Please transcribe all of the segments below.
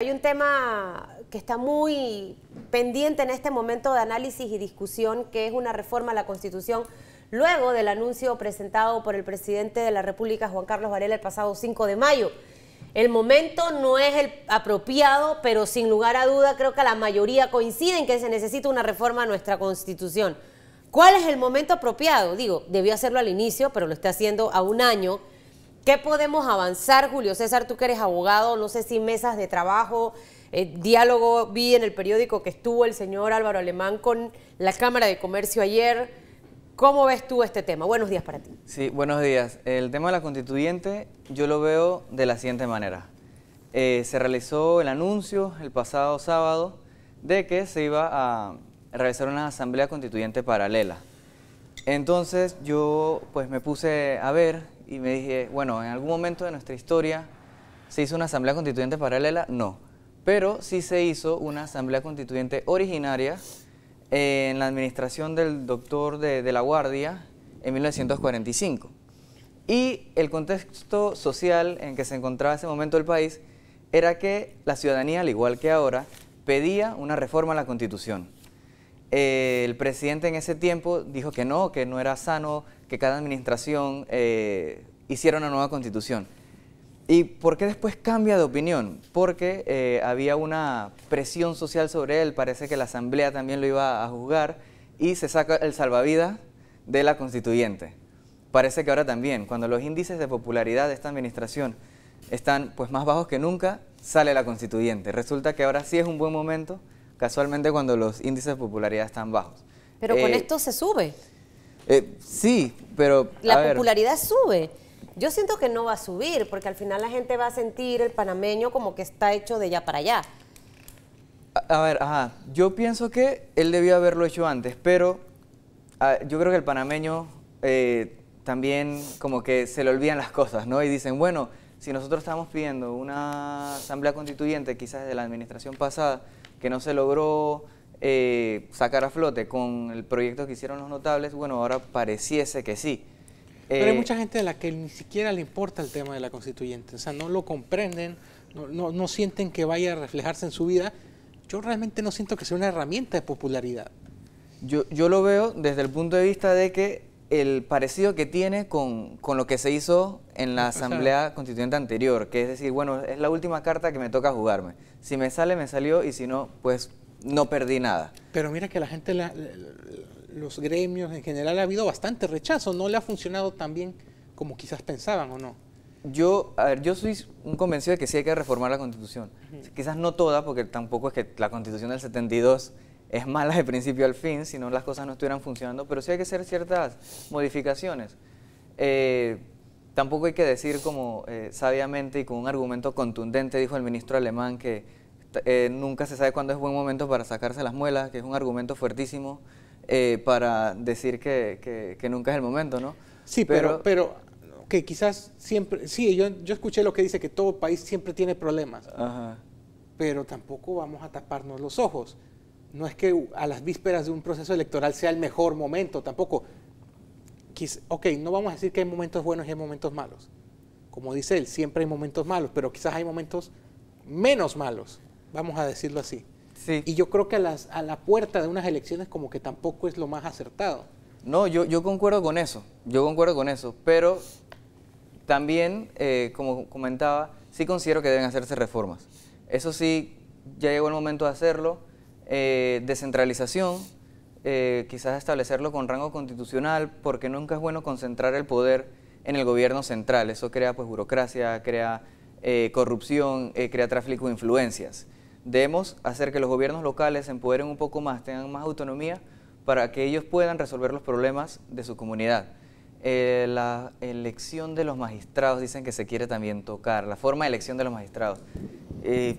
Hay un tema que está muy pendiente en este momento de análisis y discusión, que es una reforma a la Constitución, luego del anuncio presentado por el presidente de la República, Juan Carlos Varela, el pasado 5 de mayo. El momento no es el apropiado, pero sin lugar a duda creo que la mayoría coincide en que se necesita una reforma a nuestra Constitución. ¿Cuál es el momento apropiado? Digo, debió hacerlo al inicio, pero lo está haciendo a un año ¿Qué podemos avanzar, Julio César? Tú que eres abogado, no sé si mesas de trabajo, eh, diálogo, vi en el periódico que estuvo el señor Álvaro Alemán con la Cámara de Comercio ayer. ¿Cómo ves tú este tema? Buenos días para ti. Sí, buenos días. El tema de la constituyente yo lo veo de la siguiente manera. Eh, se realizó el anuncio el pasado sábado de que se iba a realizar una asamblea constituyente paralela. Entonces yo pues me puse a ver y me dije, bueno, en algún momento de nuestra historia se hizo una asamblea constituyente paralela, no, pero sí se hizo una asamblea constituyente originaria en la administración del doctor de, la Guardia en 1945. Y el contexto social en que se encontraba ese momento el país era que la ciudadanía, al igual que ahora, pedía una reforma a la Constitución. el presidente en ese tiempo dijo que no, que no era sano que cada administración eh, hiciera una nueva constitución. ¿Y por qué después cambia de opinión? Porque eh, había una presión social sobre él, parece que la asamblea también lo iba a juzgar, y se saca el salvavidas de la constituyente. Parece que ahora también, cuando los índices de popularidad de esta administración están pues más bajos que nunca, sale la constituyente. Resulta que ahora sí es un buen momento, casualmente cuando los índices de popularidad están bajos. Pero con eh, esto se sube. Eh, sí, pero. La popularidad sube. Yo siento que no va a subir, porque al final la gente va a sentir el panameño como que está hecho de ya para allá. A, ver, ajá. Yo pienso que él debió haberlo hecho antes, pero ah, yo creo que el panameño eh, también como que se le olvidan las cosas, ¿no? Y dicen, bueno, si nosotros estábamos pidiendo una asamblea constituyente, quizás de la administración pasada, que no se logró, eh, sacar a flote con el proyecto que hicieron los notables, bueno, ahora pareciese que sí. Pero hay eh, mucha gente a la que ni siquiera le importa el tema de la constituyente, o sea, no lo comprenden, no, sienten que vaya a reflejarse en su vida. Yo realmente no siento que sea una herramienta de popularidad. Yo, lo veo desde el punto de vista de que el parecido que tiene con, lo que se hizo en la Asamblea Constituyente anterior, que es decir, bueno, es la última carta que me toca jugarme. Si me sale, me salió, y si no, pues no perdí nada. Pero mira que la gente, los gremios en general, ha habido bastante rechazo, no le ha funcionado tan bien como quizás pensaban o no. Yo, yo soy un convencido de que sí hay que reformar la constitución. Quizás no toda, porque tampoco es que la constitución del 72 es mala de principio al fin, sino las cosas no estuvieran funcionando, pero sí hay que hacer ciertas modificaciones. Eh, tampoco hay que decir como eh, sabiamente y con un argumento contundente dijo el ministro alemán que eh, nunca se sabe cuándo es buen momento para sacarse las muelas, que es un argumento fuertísimo eh, para decir que, nunca es el momento, ¿no? Sí, pero, pero, que quizás siempre, sí, yo, escuché lo que dice que todo país siempre tiene problemas, Ajá. pero tampoco vamos a taparnos los ojos. No es que a las vísperas de un proceso electoral sea el mejor momento, tampoco. ok, no vamos a decir que hay momentos buenos y hay momentos malos. Como dice él, siempre hay momentos malos, pero quizás hay momentos menos malos vamos a decirlo así. Y yo creo que a, la puerta de unas elecciones como que tampoco es lo más acertado. No, yo, yo concuerdo con eso, yo concuerdo con eso, pero también, eh, como comentaba, sí considero que deben hacerse reformas. Eso sí, ya llegó el momento de hacerlo. Eh, descentralización, eh, quizás establecerlo con rango constitucional, porque nunca es bueno concentrar el poder en el gobierno central. Eso crea pues burocracia, crea corrupción, crea tráfico de influencias debemos hacer que los gobiernos locales se empoderen un poco más, tengan más autonomía para que ellos puedan resolver los problemas de su comunidad. Eh, la elección de los magistrados dicen que se quiere también tocar, la forma de elección de los magistrados. Eh,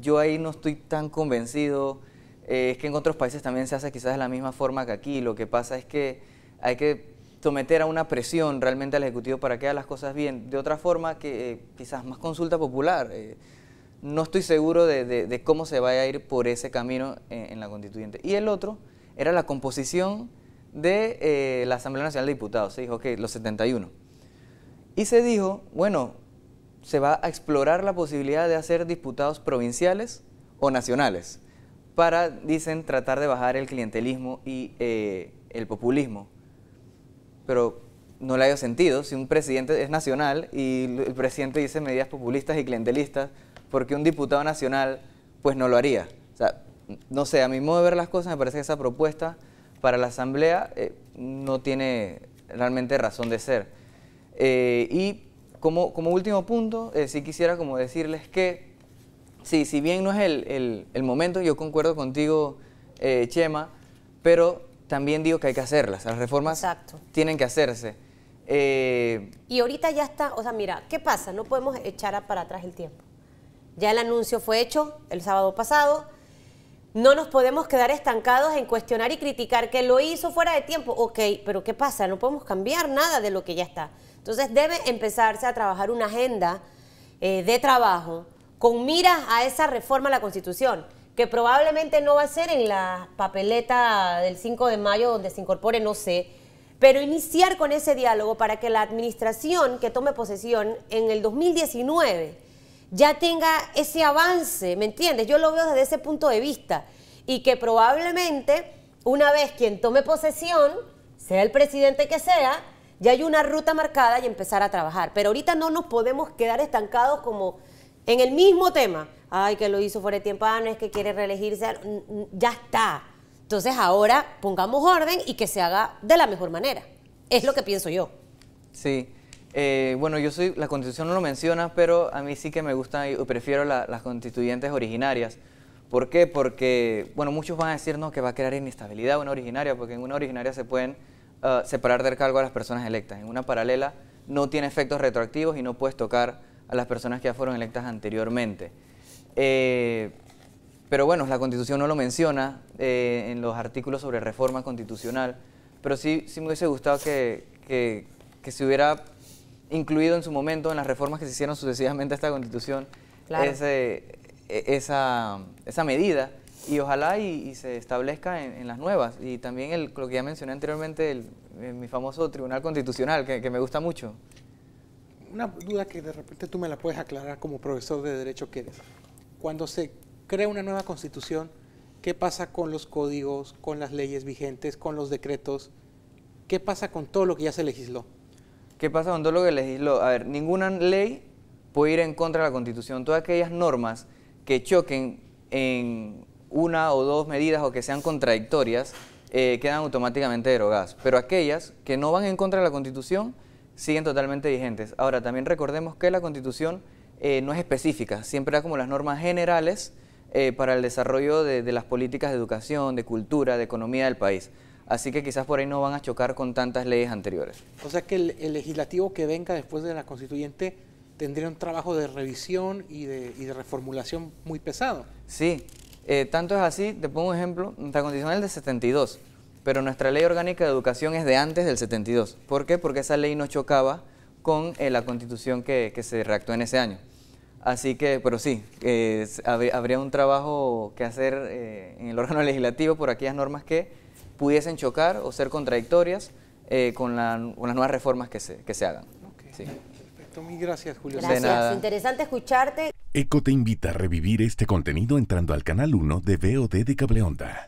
yo ahí no estoy tan convencido, eh, es que en otros países también se hace quizás de la misma forma que aquí, lo que pasa es que hay que someter a una presión realmente al Ejecutivo para que haga las cosas bien, de otra forma que quizás más consulta popular no estoy seguro de, cómo se vaya a ir por ese camino en, la constituyente. Y el otro era la composición de eh, la Asamblea Nacional de Diputados. Se dijo, que los 71. Y se dijo, bueno, se va a explorar la posibilidad de hacer diputados provinciales o nacionales para, dicen, tratar de bajar el clientelismo y eh, el populismo. Pero no le haya sentido si un presidente es nacional y el presidente dice medidas populistas y clientelistas porque un diputado nacional pues no lo haría. O sea, no sé, a mi modo de ver las cosas me parece que esa propuesta para la Asamblea eh, no tiene realmente razón de ser. Eh, y como, como, último punto, eh, sí quisiera como decirles que, sí, si bien no es el, momento, yo concuerdo contigo, Chema, pero también digo que hay que hacerlas, las reformas tienen que hacerse. y ahorita ya está, o sea, mira, ¿qué pasa? No podemos echar para atrás el tiempo. Ya el anuncio fue hecho el sábado pasado. No nos podemos quedar estancados en cuestionar y criticar que lo hizo fuera de tiempo. Ok, pero ¿qué pasa? No podemos cambiar nada de lo que ya está. Entonces debe empezarse a trabajar una agenda eh, de trabajo con miras a esa reforma a la Constitución, que probablemente no va a ser en la papeleta del 5 de mayo donde se incorpore, no sé, pero iniciar con ese diálogo para que la administración que tome posesión en el 2019 ya tenga ese avance, ¿me entiendes? Yo lo veo desde ese punto de vista y que probablemente una vez quien tome posesión, sea el presidente que sea, ya hay una ruta marcada y empezar a trabajar. Pero ahorita no nos podemos quedar estancados como en el mismo tema. Ay, que lo hizo fuera de tiempo, ah, es que quiere reelegirse, ah, mm, ya está. Entonces ahora pongamos orden y que se haga de la mejor manera. Es lo que pienso yo. Sí. Eh, bueno, yo soy, la constitución no lo menciona, pero a mí sí que me gustan, y prefiero las constituyentes originarias. ¿Por qué? Porque, bueno, muchos van a decir, no, que va a crear inestabilidad una originaria, porque en una originaria se pueden ah, separar del cargo a las personas electas. En una paralela no tiene efectos retroactivos y no puedes tocar a las personas que ya fueron electas anteriormente. Eh, pero bueno, la Constitución no lo menciona eh, en los artículos sobre reforma constitucional, pero sí, sí me hubiese gustado que se hubiera incluido en su momento en las reformas que se hicieron sucesivamente a esta constitución e, esa, medida y ojalá y, se establezca en, las nuevas. Y también el, lo que ya mencioné anteriormente, el, mi famoso Tribunal Constitucional, que, que me gusta mucho. Una duda que de repente tú me la puedes aclarar como profesor de Derecho que eres. Cuando se crea una nueva constitución, ¿qué pasa con los códigos, con las leyes vigentes, con los decretos? ¿Qué pasa con todo lo que ya se legisló? ¿Qué pasa con todo lo que legisló? A ver, ninguna ley puede ir en contra de la Constitución. Todas aquellas normas que choquen en una o dos medidas o que sean contradictorias eh, quedan automáticamente derogadas. Pero aquellas que no van en contra de la Constitución siguen totalmente vigentes. Ahora, también recordemos que la Constitución eh, no es específica, siempre da como las normas generales eh, para el desarrollo de las políticas de educación, de cultura, de economía del país así que quizás por ahí no van a chocar con tantas leyes anteriores. O sea que el, legislativo que venga después de la constituyente tendría un trabajo de revisión y de, reformulación muy pesado. Sí, eh, tanto es así, te pongo un ejemplo, nuestra constitución es de 72, pero nuestra ley orgánica de educación es de antes del 72. ¿Por qué? Porque esa ley no chocaba con eh, la constitución que, se redactó en ese año. Así que, pero sí, eh, habría un trabajo que hacer en el órgano legislativo por aquellas normas que pudiesen chocar o ser contradictorias eh, con, las nuevas reformas que se, que se hagan. Perfecto, mil gracias Julio. Gracias, interesante escucharte. ECO te invita a revivir este contenido entrando al canal 1 de VOD de Cableonda.